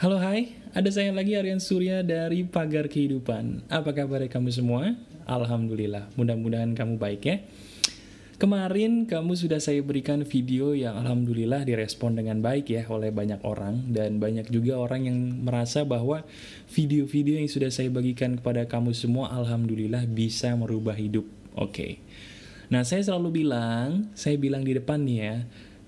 Halo hai, ada saya lagi Aryan Surya dari Pagar Kehidupan. Apa kabar kamu semua? Alhamdulillah, mudah-mudahan kamu baik ya. Kemarin kamu sudah saya berikan video yang alhamdulillah direspon dengan baik ya oleh banyak orang dan banyak juga orang yang merasa bahwa video-video yang sudah saya bagikan kepada kamu semua alhamdulillah bisa merubah hidup. Oke. Okay. Nah, saya selalu bilang, saya bilang di depan nih ya,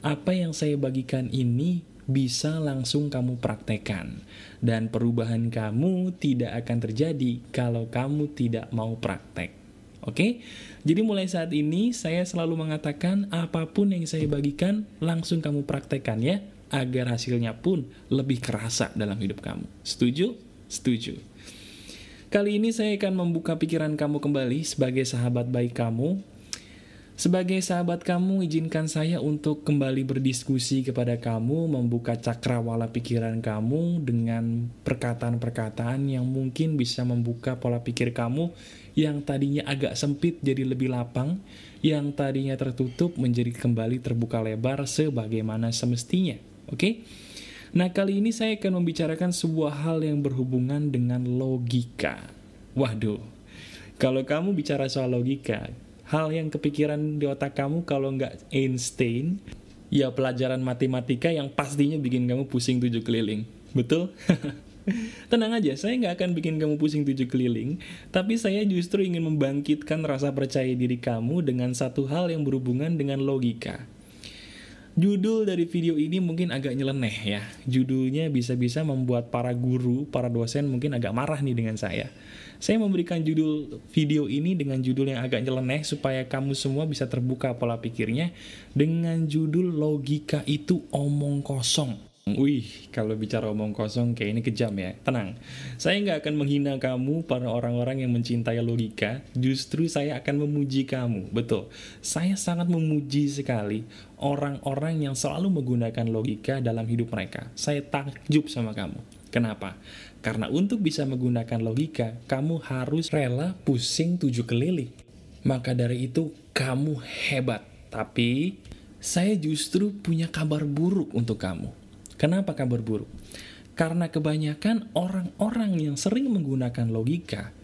apa yang saya bagikan ini bisa langsung kamu praktekkan. Dan perubahan kamu tidak akan terjadi kalau kamu tidak mau praktek. Oke, jadi mulai saat ini saya selalu mengatakan apapun yang saya bagikan langsung kamu praktekkan ya agar hasilnya pun lebih kerasa dalam hidup kamu. Setuju? Setuju. Kali ini saya akan membuka pikiran kamu kembali sebagai sahabat baik kamu sebagai sahabat kamu, izinkan saya untuk kembali berdiskusi kepada kamu, membuka cakrawala pikiran kamu dengan perkataan-perkataan yang mungkin bisa membuka pola pikir kamu yang tadinya agak sempit jadi lebih lapang, yang tadinya tertutup menjadi kembali terbuka lebar sebagaimana semestinya. Oke? Okay? Nah, kali ini saya akan membicarakan sebuah hal yang berhubungan dengan logika. Waduh, kalau kamu bicara soal logika, hal yang kepikiran di otak kamu kalau nggak Einstein, ya pelajaran matematika yang pastinya bikin kamu pusing tujuh keliling. Betul? Tenang aja, saya nggak akan bikin kamu pusing tujuh keliling, tapi saya justru ingin membangkitkan rasa percaya diri kamu dengan satu hal yang berhubungan dengan logika. Judul dari video ini mungkin agak nyeleneh ya. Judulnya bisa-bisa membuat para guru, para dosen mungkin agak marah nih dengan saya. Saya memberikan judul video ini dengan judul yang agak nyeleneh supaya kamu semua bisa terbuka pola pikirnya dengan judul logika itu omong kosong. Wih, kalau bicara omong kosong kayak ini kejam ya. Tenang, saya nggak akan menghina kamu para orang-orang yang mencintai logika. Justru saya akan memuji kamu. Betul, saya sangat memuji sekali orang-orang yang selalu menggunakan logika dalam hidup mereka. Saya takjub sama kamu. Kenapa? Karena untuk bisa menggunakan logika, kamu harus rela pusing tujuh keliling. Maka dari itu, kamu hebat. Tapi, saya justru punya kabar buruk untuk kamu. Kenapa kabar buruk? Karena kebanyakan orang-orang yang sering menggunakan logika,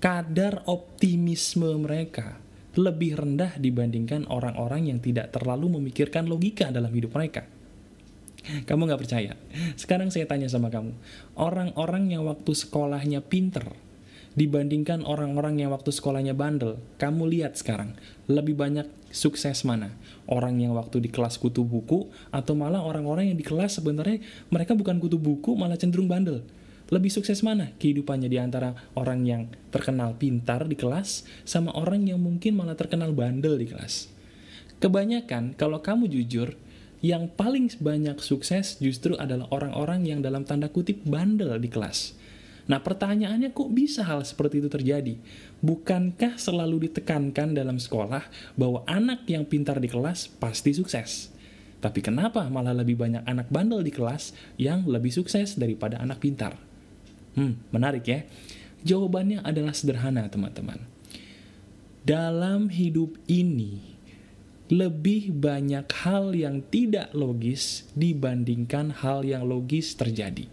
kadar optimisme mereka lebih rendah dibandingkan orang-orang yang tidak terlalu memikirkan logika dalam hidup mereka. Kamu nggak percaya? Sekarang saya tanya sama kamu, orang-orang yang waktu sekolahnya pinter, dibandingkan orang-orang yang waktu sekolahnya bandel. Kamu lihat sekarang, lebih banyak sukses mana? Orang yang waktu di kelas kutu buku, atau malah orang-orang yang di kelas sebenarnya mereka bukan kutu buku, malah cenderung bandel. Lebih sukses mana kehidupannya di antara orang yang terkenal pintar di kelas sama orang yang mungkin malah terkenal bandel di kelas? Kebanyakan, kalau kamu jujur, yang paling banyak sukses justru adalah orang-orang yang dalam tanda kutip bandel di kelas. Nah pertanyaannya kok bisa hal seperti itu terjadi? Bukankah selalu ditekankan dalam sekolah bahwa anak yang pintar di kelas pasti sukses? Tapi kenapa malah lebih banyak anak bandel di kelas yang lebih sukses daripada anak pintar? Hmm, menarik ya. Jawabannya adalah sederhana teman-teman. Dalam hidup ini, lebih banyak hal yang tidak logis dibandingkan hal yang logis terjadi.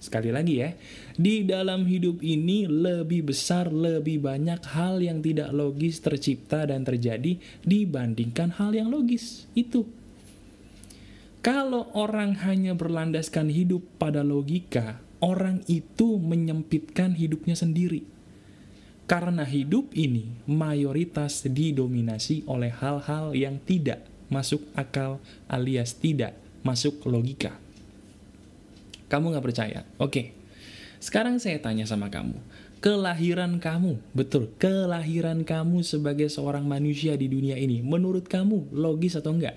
Sekali lagi ya, di dalam hidup ini lebih besar, lebih banyak hal yang tidak logis tercipta dan terjadi dibandingkan hal yang logis. Itu. Kalau orang hanya berlandaskan hidup pada logika, orang itu menyempitkan hidupnya sendiri. Karena hidup ini mayoritas didominasi oleh hal-hal yang tidak masuk akal alias tidak masuk logika. Kamu nggak percaya? Oke. Sekarang saya tanya sama kamu. Kelahiran kamu, betul, kelahiran kamu sebagai seorang manusia di dunia ini, menurut kamu logis atau enggak?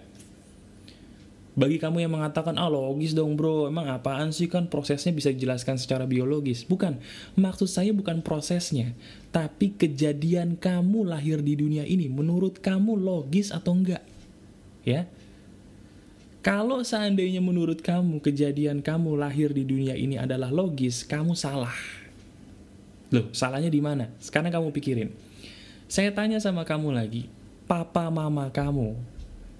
Bagi kamu yang mengatakan, ah logis dong bro, emang apaan sih kan prosesnya bisa dijelaskan secara biologis? Bukan, maksud saya bukan prosesnya, tapi kejadian kamu lahir di dunia ini, menurut kamu logis atau enggak? Ya, kalau seandainya menurut kamu kejadian kamu lahir di dunia ini adalah logis, kamu salah. Loh, salahnya di mana? Sekarang kamu pikirin. Saya tanya sama kamu lagi, papa mama kamu,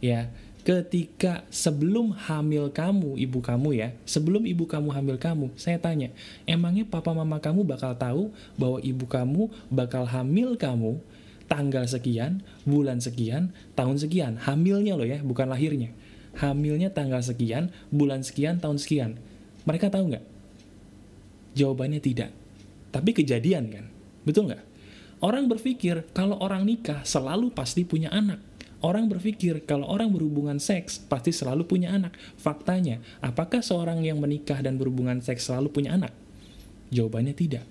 ya, ketika sebelum hamil kamu, ibu kamu ya, sebelum ibu kamu hamil kamu, saya tanya, emangnya papa mama kamu bakal tahu bahwa ibu kamu bakal hamil kamu tanggal sekian, bulan sekian, tahun sekian, hamilnya loh ya, bukan lahirnya hamilnya tanggal sekian, bulan sekian, tahun sekian. Mereka tahu nggak? Jawabannya tidak. Tapi kejadian kan? Betul nggak? Orang berpikir kalau orang nikah selalu pasti punya anak. Orang berpikir kalau orang berhubungan seks pasti selalu punya anak. Faktanya, apakah seorang yang menikah dan berhubungan seks selalu punya anak? Jawabannya tidak.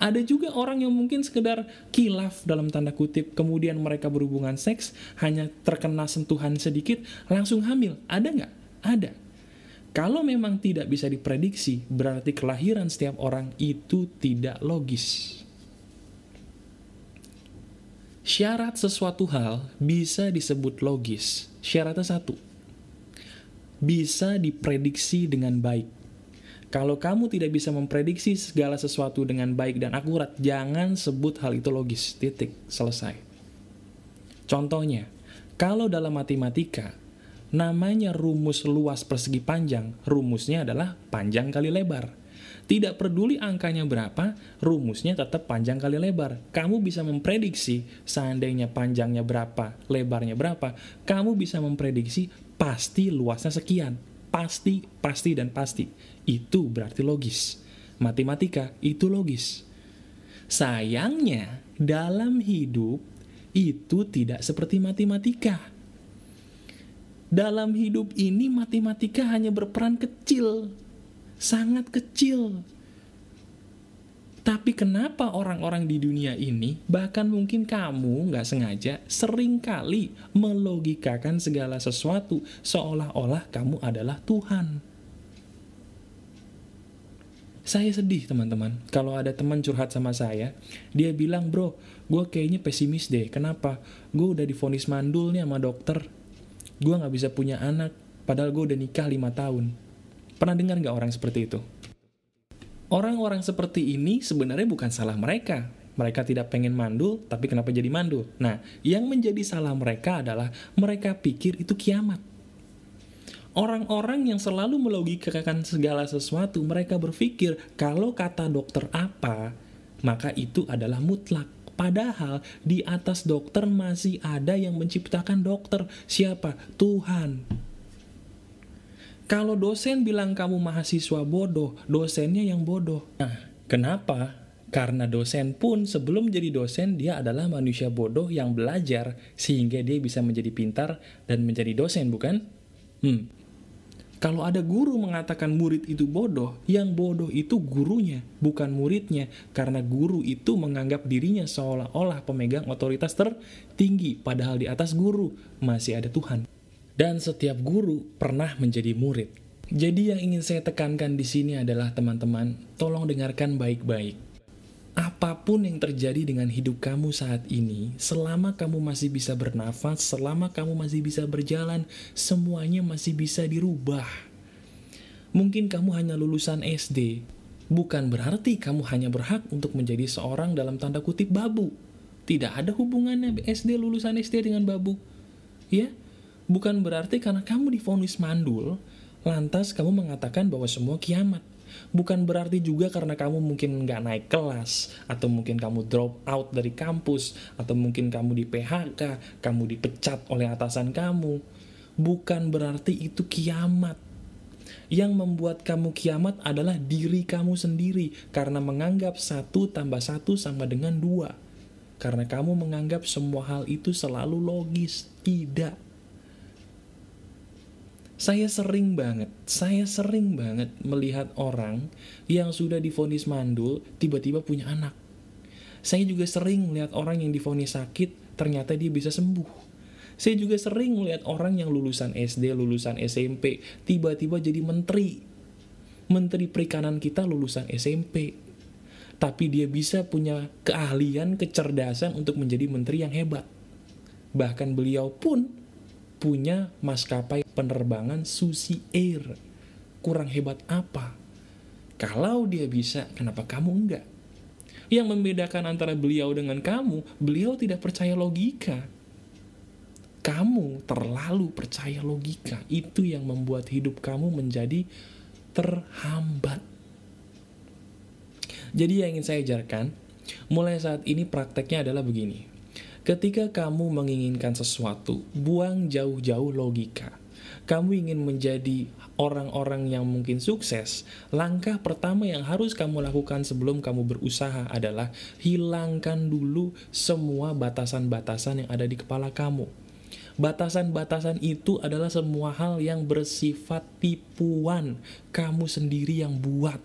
Ada juga orang yang mungkin sekedar kilaf dalam tanda kutip, kemudian mereka berhubungan seks, hanya terkena sentuhan sedikit, langsung hamil. Ada nggak? Ada. Kalau memang tidak bisa diprediksi, berarti kelahiran setiap orang itu tidak logis. Syarat sesuatu hal bisa disebut logis. Syaratnya satu. Bisa diprediksi dengan baik. Kalau kamu tidak bisa memprediksi segala sesuatu dengan baik dan akurat, jangan sebut hal itu logis. Titik. Selesai. Contohnya, kalau dalam matematika, namanya rumus luas persegi panjang, rumusnya adalah panjang kali lebar. Tidak peduli angkanya berapa, rumusnya tetap panjang kali lebar. Kamu bisa memprediksi seandainya panjangnya berapa, lebarnya berapa, kamu bisa memprediksi pasti luasnya sekian pasti, pasti, dan pasti. Itu berarti logis. Matematika itu logis. Sayangnya, dalam hidup itu tidak seperti matematika. Dalam hidup ini matematika hanya berperan kecil, sangat kecil tapi kenapa orang-orang di dunia ini, bahkan mungkin kamu nggak sengaja, seringkali melogikakan segala sesuatu seolah-olah kamu adalah Tuhan. Saya sedih teman-teman, kalau ada teman curhat sama saya, dia bilang, bro, gue kayaknya pesimis deh, kenapa? Gue udah difonis mandul nih sama dokter, gue nggak bisa punya anak, padahal gue udah nikah 5 tahun. Pernah dengar nggak orang seperti itu? Orang-orang seperti ini sebenarnya bukan salah mereka. Mereka tidak pengen mandul, tapi kenapa jadi mandul? Nah, yang menjadi salah mereka adalah mereka pikir itu kiamat. Orang-orang yang selalu melogikakan segala sesuatu, mereka berpikir kalau kata dokter apa, maka itu adalah mutlak. Padahal di atas dokter masih ada yang menciptakan dokter. Siapa? Tuhan. Kalau dosen bilang kamu mahasiswa bodoh, dosennya yang bodoh. Nah, kenapa? Karena dosen pun sebelum jadi dosen dia adalah manusia bodoh yang belajar sehingga dia bisa menjadi pintar dan menjadi dosen, bukan? Hmm. Kalau ada guru mengatakan murid itu bodoh, yang bodoh itu gurunya, bukan muridnya. Karena guru itu menganggap dirinya seolah-olah pemegang otoritas tertinggi, padahal di atas guru masih ada Tuhan dan setiap guru pernah menjadi murid. Jadi yang ingin saya tekankan di sini adalah teman-teman, tolong dengarkan baik-baik. Apapun yang terjadi dengan hidup kamu saat ini, selama kamu masih bisa bernafas, selama kamu masih bisa berjalan, semuanya masih bisa dirubah. Mungkin kamu hanya lulusan SD, bukan berarti kamu hanya berhak untuk menjadi seorang dalam tanda kutip babu. Tidak ada hubungannya SD lulusan SD dengan babu. Ya, Bukan berarti karena kamu difonis mandul, lantas kamu mengatakan bahwa semua kiamat. Bukan berarti juga karena kamu mungkin nggak naik kelas, atau mungkin kamu drop out dari kampus, atau mungkin kamu di PHK, kamu dipecat oleh atasan kamu. Bukan berarti itu kiamat. Yang membuat kamu kiamat adalah diri kamu sendiri, karena menganggap satu tambah satu sama dengan dua. Karena kamu menganggap semua hal itu selalu logis, tidak saya sering banget, saya sering banget melihat orang yang sudah difonis mandul tiba-tiba punya anak. Saya juga sering melihat orang yang difonis sakit ternyata dia bisa sembuh. Saya juga sering melihat orang yang lulusan SD, lulusan SMP, tiba-tiba jadi menteri. Menteri perikanan kita lulusan SMP. Tapi dia bisa punya keahlian, kecerdasan untuk menjadi menteri yang hebat. Bahkan beliau pun punya maskapai penerbangan Susi Air. Kurang hebat apa? Kalau dia bisa, kenapa kamu enggak? Yang membedakan antara beliau dengan kamu, beliau tidak percaya logika. Kamu terlalu percaya logika. Itu yang membuat hidup kamu menjadi terhambat. Jadi yang ingin saya ajarkan, mulai saat ini prakteknya adalah begini. Ketika kamu menginginkan sesuatu, buang jauh-jauh logika kamu ingin menjadi orang-orang yang mungkin sukses, langkah pertama yang harus kamu lakukan sebelum kamu berusaha adalah hilangkan dulu semua batasan-batasan yang ada di kepala kamu. Batasan-batasan itu adalah semua hal yang bersifat tipuan, kamu sendiri yang buat.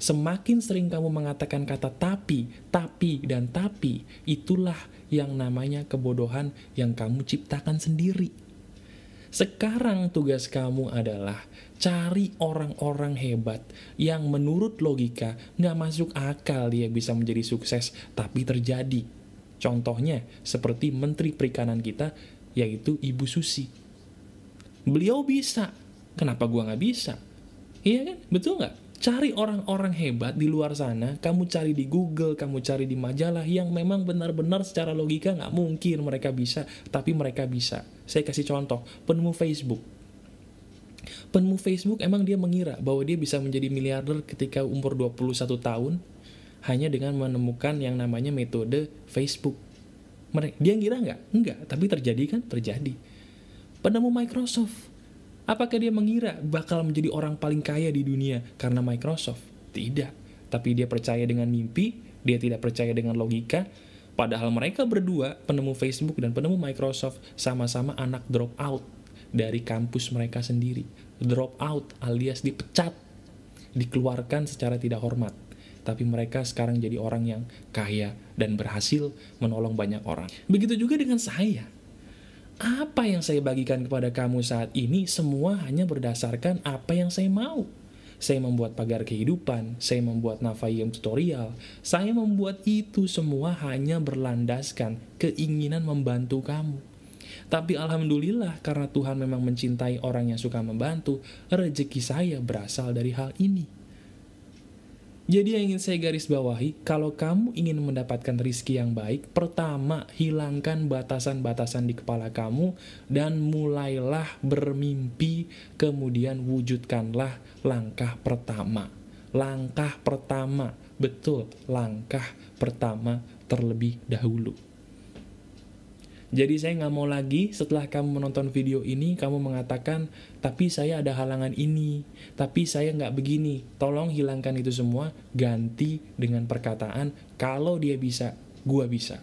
Semakin sering kamu mengatakan kata tapi, tapi, dan tapi, itulah yang namanya kebodohan yang kamu ciptakan sendiri. Sekarang tugas kamu adalah cari orang-orang hebat yang menurut logika nggak masuk akal dia bisa menjadi sukses, tapi terjadi. Contohnya seperti Menteri Perikanan kita, yaitu Ibu Susi. Beliau bisa, kenapa gua nggak bisa? Iya kan? Betul nggak? Cari orang-orang hebat di luar sana, kamu cari di Google, kamu cari di majalah yang memang benar-benar secara logika nggak mungkin mereka bisa, tapi mereka bisa. Saya kasih contoh, penemu Facebook. Penemu Facebook emang dia mengira bahwa dia bisa menjadi miliarder ketika umur 21 tahun hanya dengan menemukan yang namanya metode Facebook. Dia ngira nggak? Nggak, tapi terjadi kan? Terjadi. Penemu Microsoft Apakah dia mengira bakal menjadi orang paling kaya di dunia karena Microsoft? Tidak. Tapi dia percaya dengan mimpi, dia tidak percaya dengan logika, padahal mereka berdua, penemu Facebook dan penemu Microsoft, sama-sama anak drop out dari kampus mereka sendiri. Drop out alias dipecat, dikeluarkan secara tidak hormat. Tapi mereka sekarang jadi orang yang kaya dan berhasil menolong banyak orang. Begitu juga dengan saya apa yang saya bagikan kepada kamu saat ini semua hanya berdasarkan apa yang saya mau. Saya membuat pagar kehidupan, saya membuat nafayim tutorial, saya membuat itu semua hanya berlandaskan keinginan membantu kamu. Tapi Alhamdulillah karena Tuhan memang mencintai orang yang suka membantu, rejeki saya berasal dari hal ini. Jadi yang ingin saya garis bawahi, kalau kamu ingin mendapatkan rizki yang baik, pertama hilangkan batasan-batasan di kepala kamu dan mulailah bermimpi, kemudian wujudkanlah langkah pertama. Langkah pertama, betul, langkah pertama terlebih dahulu. Jadi saya nggak mau lagi setelah kamu menonton video ini, kamu mengatakan, tapi saya ada halangan ini, tapi saya nggak begini. Tolong hilangkan itu semua, ganti dengan perkataan, kalau dia bisa, gua bisa.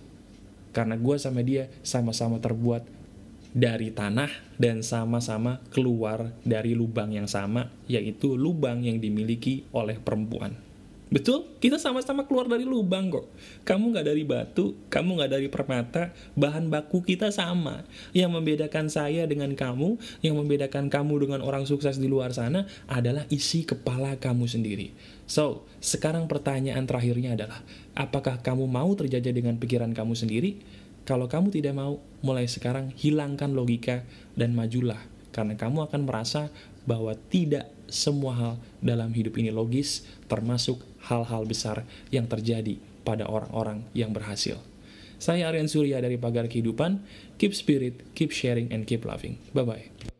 Karena gua sama dia sama-sama terbuat dari tanah dan sama-sama keluar dari lubang yang sama, yaitu lubang yang dimiliki oleh perempuan. Betul, kita sama-sama keluar dari lubang kok. Kamu nggak dari batu, kamu nggak dari permata, bahan baku kita sama. Yang membedakan saya dengan kamu, yang membedakan kamu dengan orang sukses di luar sana adalah isi kepala kamu sendiri. So, sekarang pertanyaan terakhirnya adalah, apakah kamu mau terjajah dengan pikiran kamu sendiri? Kalau kamu tidak mau, mulai sekarang hilangkan logika dan majulah. Karena kamu akan merasa bahwa tidak semua hal dalam hidup ini logis, termasuk hal-hal besar yang terjadi pada orang-orang yang berhasil. Saya Aryan Surya dari Pagar Kehidupan. Keep spirit, keep sharing, and keep loving. Bye-bye.